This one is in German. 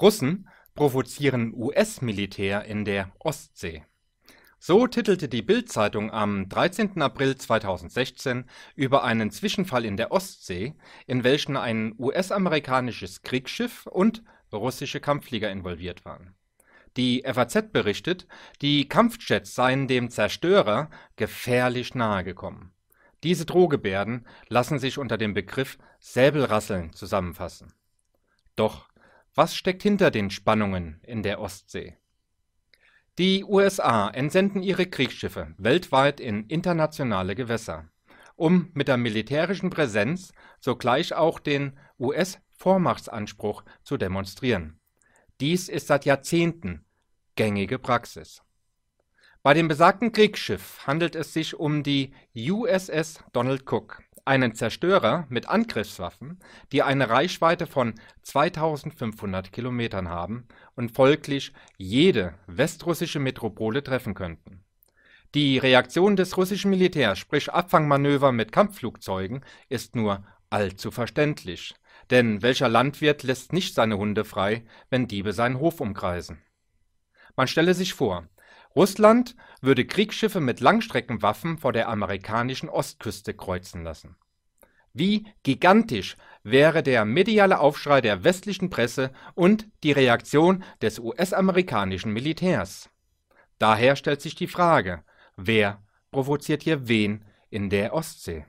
Russen provozieren US-Militär in der Ostsee. So titelte die Bild-Zeitung am 13. April 2016 über einen Zwischenfall in der Ostsee, in welchen ein US-amerikanisches Kriegsschiff und russische Kampfflieger involviert waren. Die FAZ berichtet, die Kampfjets seien dem Zerstörer gefährlich nahegekommen. Diese Drohgebärden lassen sich unter dem Begriff Säbelrasseln zusammenfassen. Doch was steckt hinter den Spannungen in der Ostsee? Die USA entsenden ihre Kriegsschiffe weltweit in internationale Gewässer, um mit der militärischen Präsenz sogleich auch den US-Vormachtsanspruch zu demonstrieren. Dies ist seit Jahrzehnten gängige Praxis. Bei dem besagten Kriegsschiff handelt es sich um die USS Donald Cook einen Zerstörer mit Angriffswaffen, die eine Reichweite von 2500 Kilometern haben und folglich jede westrussische Metropole treffen könnten. Die Reaktion des russischen Militärs, sprich Abfangmanöver mit Kampfflugzeugen, ist nur allzu verständlich, denn welcher Landwirt lässt nicht seine Hunde frei, wenn Diebe seinen Hof umkreisen? Man stelle sich vor Russland würde Kriegsschiffe mit Langstreckenwaffen vor der amerikanischen Ostküste kreuzen lassen. Wie gigantisch wäre der mediale Aufschrei der westlichen Presse und die Reaktion des US-amerikanischen Militärs. Daher stellt sich die Frage: Wer provoziert hier wen in der Ostsee